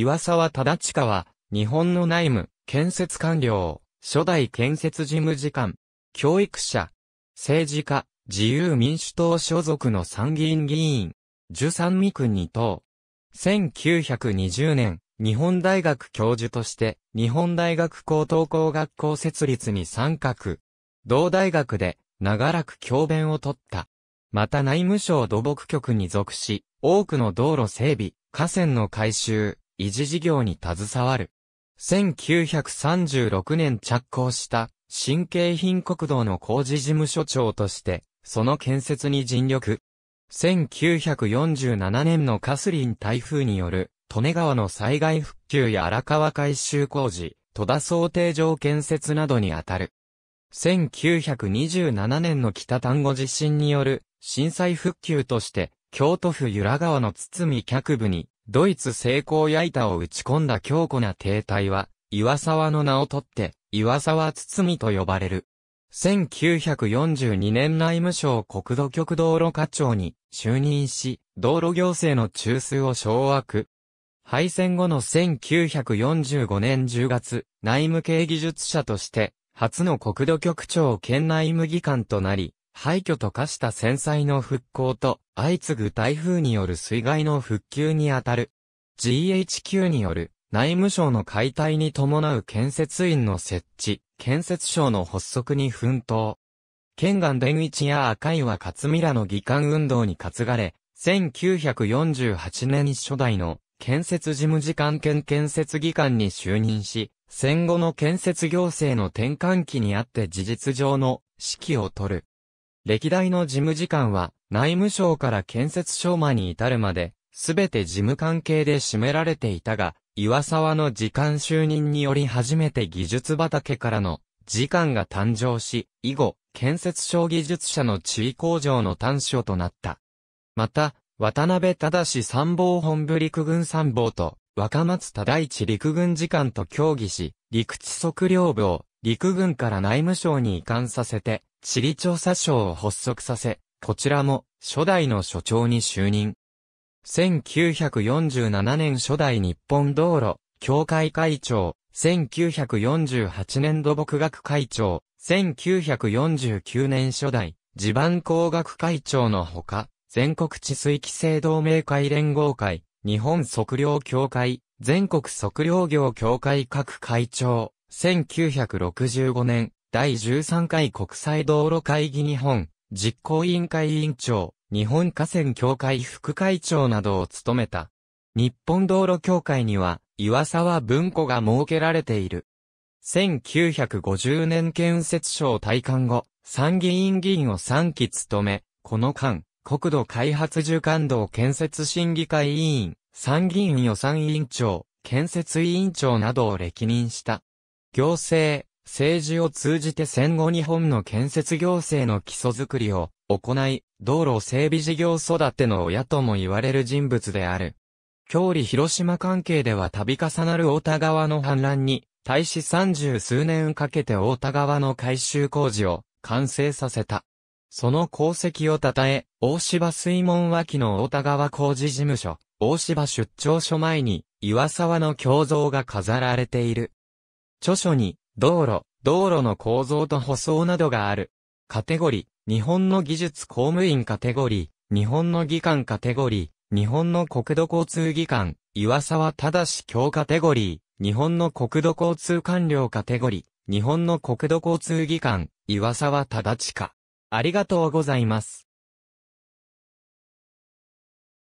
岩沢忠親は、日本の内務、建設官僚、初代建設事務次官、教育者、政治家、自由民主党所属の参議院議員、十三未区二等。1920年、日本大学教授として、日本大学高等工学校設立に参画。同大学で、長らく教鞭を取った。また内務省土木局に属し、多くの道路整備、河川の改修、維持事業に携わる。1936年着工した新京浜国道の工事事務所長として、その建設に尽力。1947年のカスリン台風による、利根川の災害復旧や荒川改修工事、戸田想定場建設などにあたる。1927年の北丹後地震による震災復旧として、京都府由良川の堤脚部にドイツ成功や板を打ち込んだ強固な停滞は、岩沢の名をとって、岩沢堤と呼ばれる。1942年内務省国土局道路課長に就任し、道路行政の中枢を掌握。敗戦後の1945年10月、内務系技術者として、初の国土局長兼内務技官となり、廃墟と化した戦災の復興と、相次ぐ台風による水害の復旧にあたる。GHQ による内務省の解体に伴う建設員の設置、建設省の発足に奮闘。県岸伝一や赤岩勝美らの議官運動に担がれ、1948年初代の建設事務次官兼建設議官に就任し、戦後の建設行政の転換期にあって事実上の指揮を取る。歴代の事務次官は、内務省から建設省間に至るまで、すべて事務関係で占められていたが、岩沢の次官就任により初めて技術畑からの次官が誕生し、以後、建設省技術者の地位工場の短所となった。また、渡辺忠参謀本部陸軍参謀と、若松忠一陸軍次官と協議し、陸地測量部を陸軍から内務省に移管させて、地理調査省を発足させ、こちらも初代の所長に就任。1947年初代日本道路、協会会長、1948年土木学会長、1949年初代、地盤工学会長のほか、全国治水規制同盟会連合会、日本測量協会、全国測量業協会各会長、1965年、第13回国際道路会議日本、実行委員会委員長、日本河川協会副会長などを務めた。日本道路協会には、岩沢文庫が設けられている。1950年建設省退官後、参議院議員を3期務め、この間、国土開発受管道建設審議会委員、参議院予算委員長、建設委員長などを歴任した。行政、政治を通じて戦後日本の建設行政の基礎づくりを行い、道路整備事業育ての親とも言われる人物である。郷里広島関係では度重なる太田川の氾濫に、対し三十数年かけて太田川の改修工事を完成させた。その功績を称え、大芝水門脇の太田川工事事務所、大芝出張所前に、岩沢の胸像が飾られている。著書に、道路、道路の構造と舗装などがある。カテゴリー、日本の技術公務員カテゴリー、日本の技官カテゴリー、日本の国土交通技官、岩沢正教カテゴリー、日本の国土交通官僚カテゴリー、日本の国土交通技官、岩沢忠親。ありがとうございます。